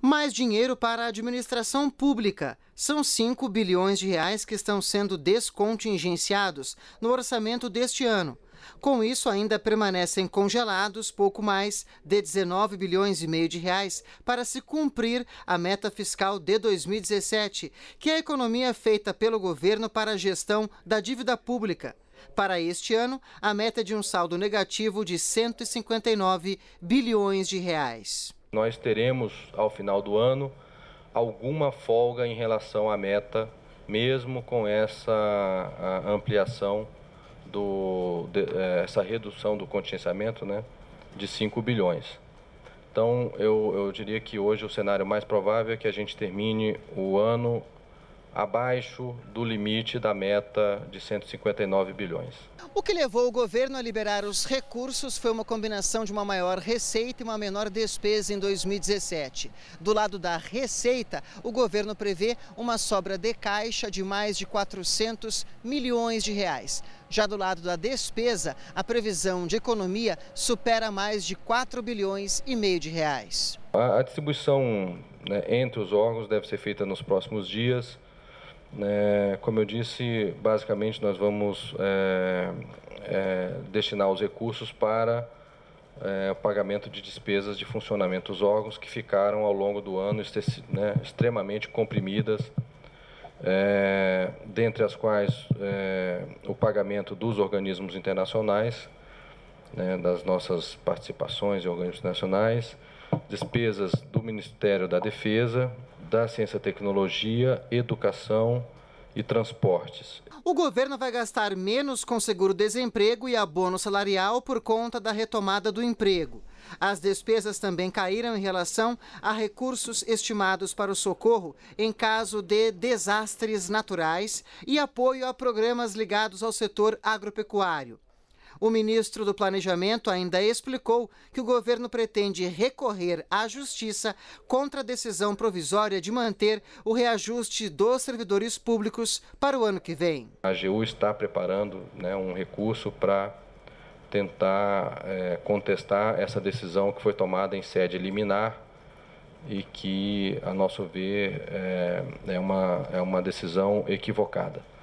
Mais dinheiro para a administração pública. São 5 bilhões de reais que estão sendo descontingenciados no orçamento deste ano. Com isso, ainda permanecem congelados pouco mais de 19 bilhões e meio de reais para se cumprir a meta fiscal de 2017, que é a economia feita pelo governo para a gestão da dívida pública. Para este ano, a meta é de um saldo negativo de 159 bilhões de reais. Nós teremos, ao final do ano, alguma folga em relação à meta, mesmo com essa ampliação, do, de, é, essa redução do contingenciamento né, de 5 bilhões. Então, eu, eu diria que hoje o cenário mais provável é que a gente termine o ano abaixo do limite da meta de 159 bilhões. O que levou o governo a liberar os recursos foi uma combinação de uma maior receita e uma menor despesa em 2017. Do lado da receita, o governo prevê uma sobra de caixa de mais de 400 milhões de reais. Já do lado da despesa, a previsão de economia supera mais de 4 bilhões e meio de reais. A distribuição né, entre os órgãos deve ser feita nos próximos dias. É, como eu disse, basicamente nós vamos é, é, destinar os recursos para é, o pagamento de despesas de funcionamento dos órgãos que ficaram ao longo do ano né, extremamente comprimidas, é, dentre as quais é, o pagamento dos organismos internacionais, né, das nossas participações em organismos nacionais, despesas do Ministério da Defesa, da ciência e tecnologia, educação e transportes. O governo vai gastar menos com seguro-desemprego e abono salarial por conta da retomada do emprego. As despesas também caíram em relação a recursos estimados para o socorro em caso de desastres naturais e apoio a programas ligados ao setor agropecuário. O ministro do Planejamento ainda explicou que o governo pretende recorrer à Justiça contra a decisão provisória de manter o reajuste dos servidores públicos para o ano que vem. A AGU está preparando né, um recurso para tentar é, contestar essa decisão que foi tomada em sede liminar e que, a nosso ver, é, é uma, é uma decisão equivocada.